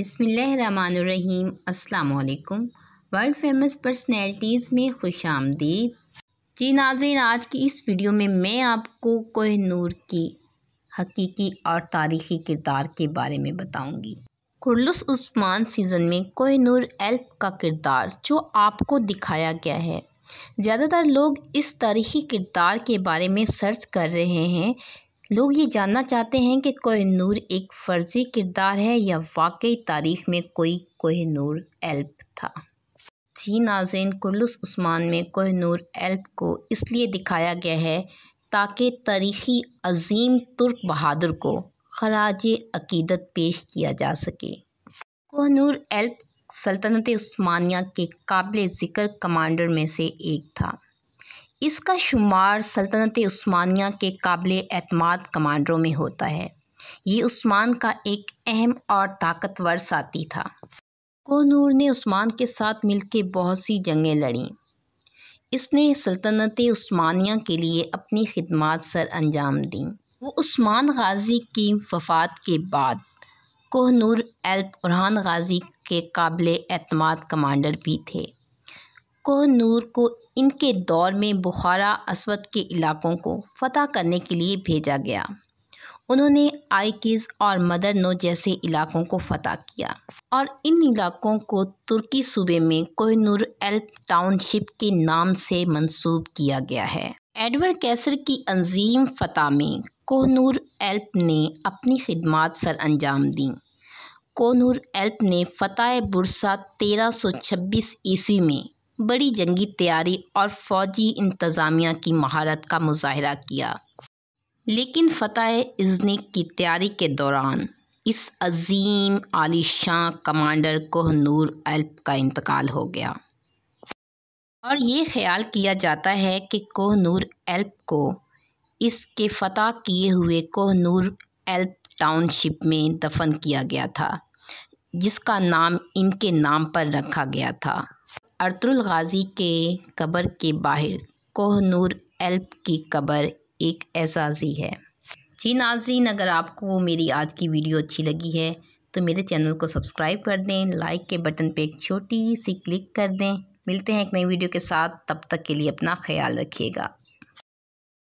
बसमीम् अल्लाम world famous personalities में खुश आमदीद जी नाजरीन आज की इस वीडियो में मैं आपको कोह नूर की हकीकी और तारीख़ी किरदार के बारे में बताऊंगी कुरलुस उस्मान सीज़न में कोह नूर एल्प का किरदार जो आपको दिखाया गया है ज़्यादातर लोग इस तारीख़ी किरदार के बारे में सर्च कर रहे हैं लोग ये जानना चाहते हैं कि कोहनूर एक फ़र्जी किरदार है या वाकई तारीख में कोई कोहनूर एल्प था जी नाजेन कुरलुस उस्मान में कोहनूर एल्प को इसलिए दिखाया गया है ताकि तारीखी अजीम तुर्क बहादुर को खराज अकीदत पेश किया जा सके कोहनूर एल्प सल्तनत स्मानिया के काबिल ज़िक्र कमांडर में से एक था इसका शुमार सल्तनत स्मानिया के काबिल अतमाद कमांडरों में होता है ये उस्मान का एक अहम और ताकतवर साथी था कोनूर ने उस्मान के साथ मिलकर बहुत सी जंगें लड़ीं इसने सल्तनत स्मानिया के लिए अपनी खिदमत सर अंजाम दी वो उस्मान गाजी की वफात के बाद कोहनूर एल्प उरहान गाजी के काबिल अतमाद कमांडर भी थे कोहनूर को इनके दौर में बुखारा अस्वत के इलाकों को फतह करने के लिए भेजा गया उन्होंने आईकिस और मदरनो जैसे इलाकों को फतह किया और इन इलाकों को तुर्की सूबे में कोहनूर एल्प टाउनशिप के नाम से मंसूब किया गया है एडवर्ड कैसर की अंजीम फतह में कोहनूर एल्प ने अपनी खिदमत सर अंजाम दी कोहनूर एल्प ने फतेह बुरसा 1326 ईस्वी में बड़ी जंगी तैयारी और फौजी इंतज़ामिया की महारत का मुजाहरा किया लेकिन फ़तेह इजनिक की तैयारी के दौरान इस अजीम आलिशां कमांडर कोह नूर अल्प का इंतकाल हो गया और ये ख्याल किया जाता है कि कोह नूर एल्प को इसके फतह किए हुए कोह नूर एल्प टाउनशिप में दफन किया गया था जिसका नाम इनके नाम पर रखा गया था अर्तुल गाज़ी के कब्र के बाहर कोहनूर एल्प की कब्र एक एजाज़ी है जी नाजरीन अगर आपको मेरी आज की वीडियो अच्छी लगी है तो मेरे चैनल को सब्सक्राइब कर दें लाइक के बटन पे एक छोटी सी क्लिक कर दें मिलते हैं एक नई वीडियो के साथ तब तक के लिए अपना ख्याल रखिएगा